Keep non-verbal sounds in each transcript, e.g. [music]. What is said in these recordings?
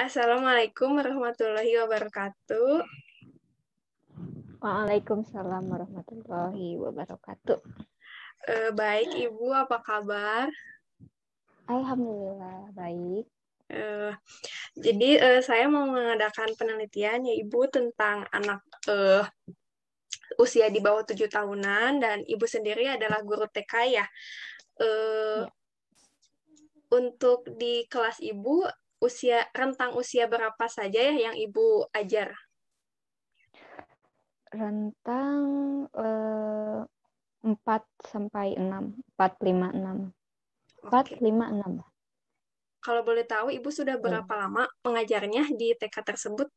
Assalamualaikum warahmatullahi wabarakatuh. Waalaikumsalam warahmatullahi wabarakatuh. Uh, baik, Ibu, apa kabar? Alhamdulillah, baik. Uh, jadi, uh, saya mau mengadakan penelitian, ya Ibu, tentang anak uh, usia di bawah tujuh tahunan, dan Ibu sendiri adalah guru TK, ya. Uh, ya. Untuk di kelas Ibu, usia rentang usia berapa saja ya yang ibu ajar? Rentang eh, sampai enam, empat lima enam. empat lima enam, Kalau boleh tahu ibu sudah iya. berapa hmm. lama mengajarnya di TK tersebut?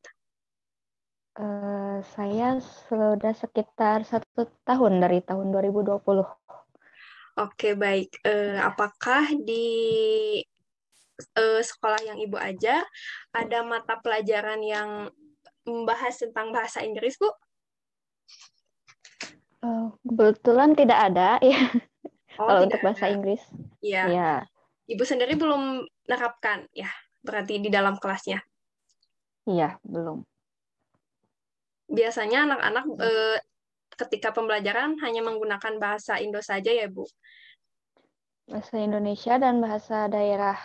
Uh, saya sudah sekitar satu tahun dari tahun 2020. Oke, baik. Uh, apakah di uh, sekolah yang Ibu ajar, ada mata pelajaran yang membahas tentang bahasa Inggris, Bu? Kebetulan oh, kebetulan tidak ada [laughs] ya. Oh, Kalau untuk bahasa ada. Inggris. Iya. Ya. Ibu sendiri belum nerapkan ya, berarti di dalam kelasnya. Iya, belum. Biasanya anak-anak eh, ketika pembelajaran hanya menggunakan bahasa Indo saja ya, Bu. Bahasa Indonesia dan bahasa daerah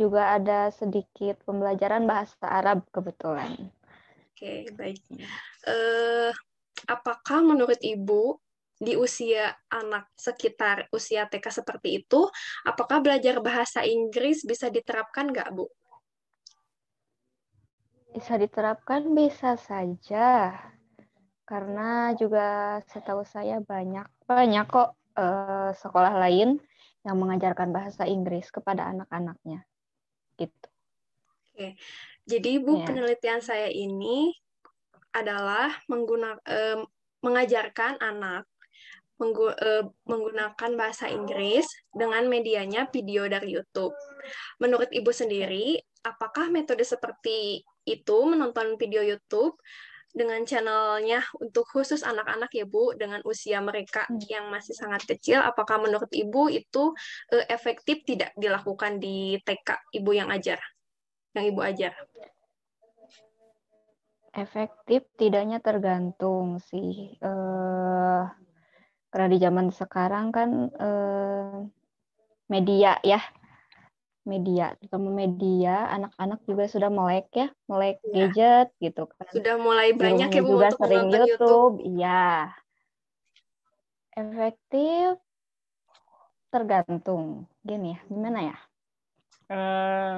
juga ada sedikit pembelajaran bahasa Arab kebetulan. Oke, okay, gitu. baik. Uh, apakah menurut Ibu di usia anak sekitar usia TK seperti itu, apakah belajar bahasa Inggris bisa diterapkan nggak, Bu? Bisa diterapkan, bisa saja. Karena juga setahu saya banyak, banyak kok uh, sekolah lain yang mengajarkan bahasa Inggris kepada anak-anaknya itu. Oke, jadi Bu ya. penelitian saya ini adalah menggunakan eh, mengajarkan anak menggu, eh, menggunakan bahasa Inggris dengan medianya video dari YouTube. Menurut Ibu sendiri, apakah metode seperti itu menonton video YouTube dengan channelnya untuk khusus anak-anak ya Bu dengan usia mereka hmm. yang masih sangat kecil apakah menurut Ibu itu uh, efektif tidak dilakukan di TK Ibu yang ajar yang Ibu ajar efektif tidaknya tergantung sih uh, karena di zaman sekarang kan uh, media ya media, terutama media, anak-anak juga sudah melek ya, melek ya. gadget gitu kan. Sudah mulai banyak ya juga untuk sering YouTube. YouTube. Iya. Efektif tergantung. Gini ya, gimana ya? Uh.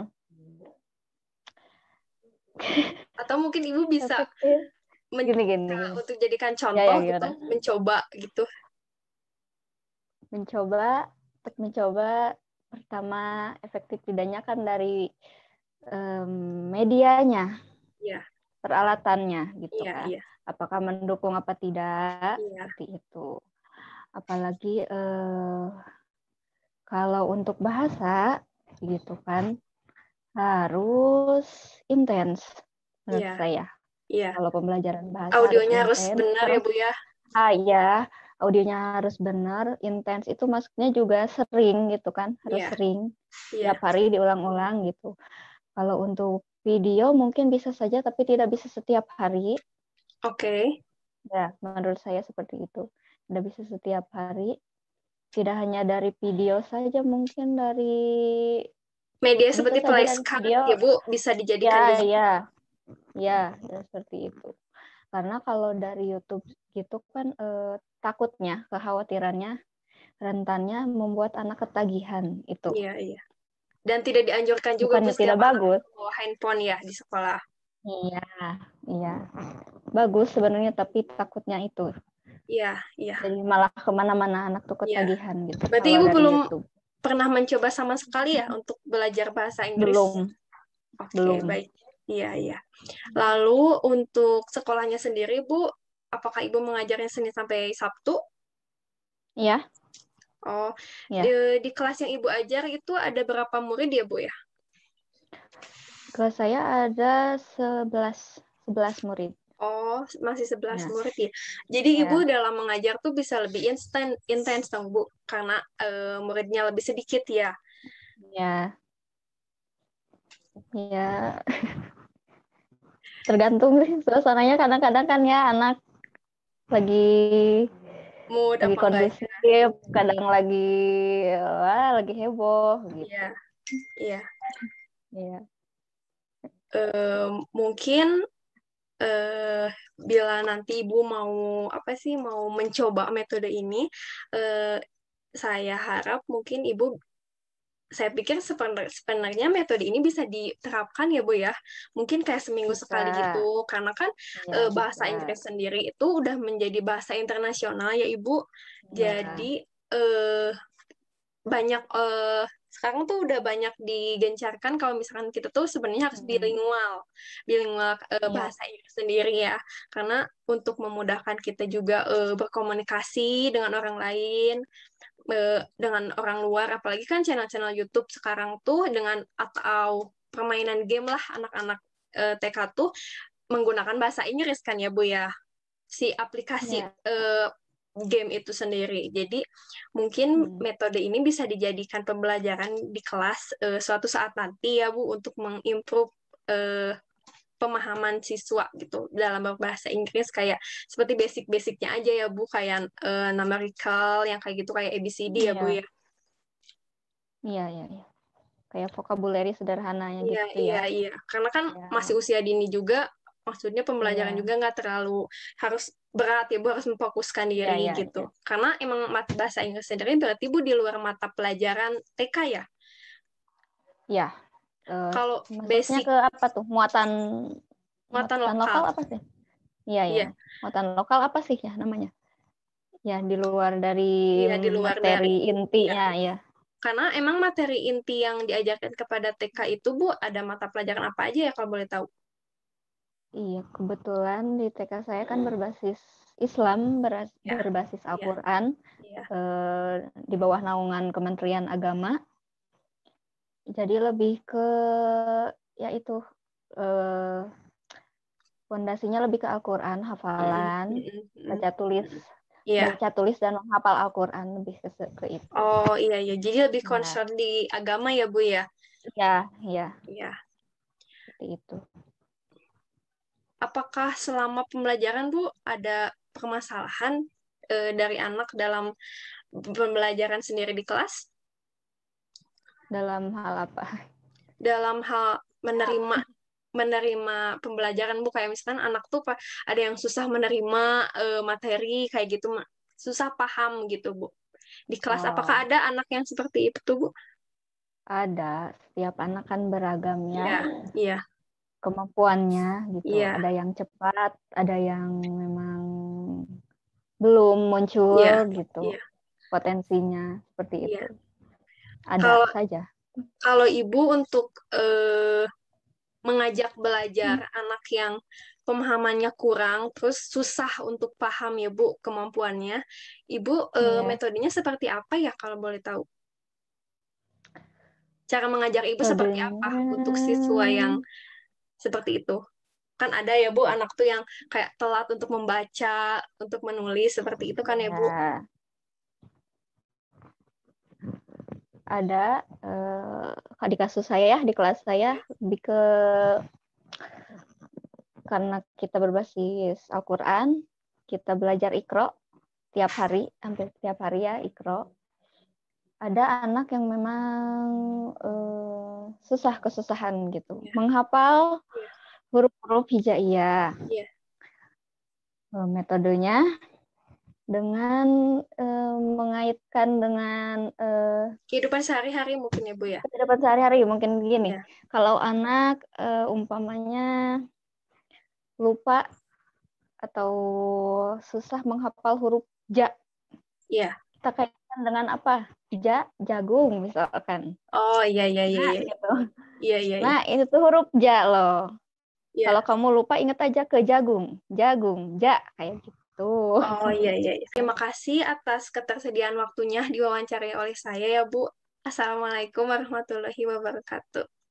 Atau mungkin Ibu [laughs] bisa gini, eh, gini. untuk jadikan iya, contoh ya, ya, gitu, mencoba gitu. Mencoba mencoba pertama efektif tidaknya kan dari um, medianya yeah. peralatannya gitu yeah, kan yeah. apakah mendukung apa tidak yeah. seperti itu apalagi uh, kalau untuk bahasa gitu kan harus intens menurut yeah. saya yeah. kalau pembelajaran bahasa audionya harus, harus benar ya bu ya ah ya audionya harus benar, intens itu maksudnya juga sering gitu kan, harus yeah. sering. Yeah. Iya. Tiap hari diulang-ulang gitu. Kalau untuk video mungkin bisa saja tapi tidak bisa setiap hari. Oke. Okay. Ya, menurut saya seperti itu. Tidak bisa setiap hari. Tidak hanya dari video saja, mungkin dari media seperti Playscape ya Bu bisa dijadikan. Ya, ya. Ya, hmm. seperti itu. Karena kalau dari YouTube gitu kan eh, takutnya, kekhawatirannya rentannya membuat anak ketagihan itu. Iya, iya. Dan tidak dianjurkan juga Bukannya tidak bagus. handphone ya di sekolah. Iya, iya. Bagus sebenarnya tapi takutnya itu. Iya, iya. Jadi malah kemana-mana anak tuh iya. ketagihan ya. gitu. Berarti ibu belum YouTube. pernah mencoba sama sekali ya untuk belajar bahasa Inggris? Belum. Oke, okay, belum. baik. Iya, iya. Lalu untuk sekolahnya sendiri, Bu, apakah Ibu mengajarnya Senin sampai Sabtu? Iya. Oh, ya. di, di kelas yang Ibu ajar itu ada berapa murid ya, Bu ya? Kelas saya ada 11 11 murid. Oh, masih 11 ya. murid ya. Jadi ya. Ibu dalam mengajar tuh bisa lebih instan intens dong, Bu, karena uh, muridnya lebih sedikit ya. Iya. Iya. [laughs] tergantung sih suasananya kadang-kadang kan ya anak lagi mood lagi kondusif ya? kadang lagi wah eh, lagi heboh gitu iya iya iya mungkin uh, bila nanti ibu mau apa sih mau mencoba metode ini uh, saya harap mungkin ibu saya pikir sebenarnya metode ini bisa diterapkan ya Bu ya. Mungkin kayak seminggu bisa. sekali gitu karena kan ya, bahasa bisa. Inggris sendiri itu udah menjadi bahasa internasional ya Ibu. Ya. Jadi eh banyak eh sekarang tuh udah banyak digencarkan kalau misalkan kita tuh sebenarnya harus bilingual bilingual uh, eh, yeah. bahasa Inggris sendiri ya karena untuk memudahkan kita juga uh, berkomunikasi dengan orang lain Eh, dengan orang luar apalagi kan channel-channel YouTube sekarang tuh dengan atau permainan game lah anak-anak uh, eh, TK tuh menggunakan bahasa Inggris kan ya Bu ya si aplikasi yeah. Iya. uh, game itu sendiri. Jadi mungkin hmm. metode ini bisa dijadikan pembelajaran di kelas uh, suatu saat nanti ya Bu untuk mengimprove uh, pemahaman siswa gitu dalam bahasa Inggris kayak seperti basic-basicnya aja ya Bu kayak uh, numerical yang kayak gitu kayak ABCD iya. ya Bu iya. ya. Iya iya iya. Kayak vocabulary sederhananya iya, gitu iya, ya. Iya iya karena kan iya. masih usia dini juga maksudnya pembelajaran iya. juga nggak terlalu harus berat ya Bu harus memfokuskan diri iya, iya gitu. Iya. Karena emang mata bahasa Inggris sendiri berarti Bu di luar mata pelajaran TK ya? Ya, Eh, kalau basic ke apa tuh muatan muatan, lokal. lokal apa sih? Iya iya. Ya. Muatan lokal apa sih ya namanya? Ya di luar dari ya, di luar materi dari, intinya ya. ya. Karena emang materi inti yang diajarkan kepada TK itu Bu ada mata pelajaran apa aja ya kalau boleh tahu? Iya, kebetulan di TK saya kan hmm. berbasis Islam, beras, ya. berbasis iya. Al-Qur'an ya. ya. eh, di bawah naungan Kementerian Agama jadi lebih ke ya itu uh, fondasinya lebih ke Al-Qur'an, hafalan, mm-hmm. Mm-hmm. baca tulis. Yeah. Baca tulis dan menghafal Al-Qur'an lebih ke, ke itu. Oh, iya iya. Jadi lebih nah. concern nah. di agama ya, Bu ya? Ya ya. Ya Seperti itu. Apakah selama pembelajaran, Bu, ada permasalahan uh, dari anak dalam pembelajaran sendiri di kelas? dalam hal apa? Dalam hal menerima menerima pembelajaran bu kayak misalkan anak tuh ada yang susah menerima uh, materi kayak gitu susah paham gitu bu di kelas oh. apakah ada anak yang seperti itu bu ada setiap anak kan beragamnya ya yeah. yeah. kemampuannya gitu yeah. ada yang cepat ada yang memang belum muncul yeah. gitu yeah. potensinya seperti yeah. itu ada kalau, saja. Kalau ibu untuk eh, mengajak belajar hmm. anak yang pemahamannya kurang, terus susah untuk paham ya bu kemampuannya, ibu eh, iya. metodenya seperti apa ya kalau boleh tahu? Cara mengajar ibu seperti apa untuk siswa yang seperti itu? kan ada ya bu anak tuh yang kayak telat untuk membaca untuk menulis seperti itu kan ya bu Nah, ada uh, di kasus saya ya di kelas saya lebih ke karena kita berbasis Al-Quran, kita belajar ikro tiap hari, hampir tiap hari ya ikro. Ada anak yang memang uh, susah kesusahan gitu, ya. menghafal iya. huruf-huruf hijaiyah. uh, Metodenya dengan kaitkan dengan uh, kehidupan sehari-hari mungkin ya Bu ya. Kehidupan sehari-hari mungkin begini. Ya. Kalau anak uh, umpamanya lupa atau susah menghafal huruf ja. Iya. Kita kaitkan dengan apa? Ja, jagung misalkan. Oh iya iya iya. Nah, iya. Gitu. Iya, iya iya. Nah, itu tuh huruf ja loh. Ya. Kalau kamu lupa ingat aja ke jagung, jagung, ja kayak gitu gitu. Oh iya, iya iya. Terima kasih atas ketersediaan waktunya [laughs] diwawancarai oleh saya ya Bu. Assalamualaikum warahmatullahi wabarakatuh.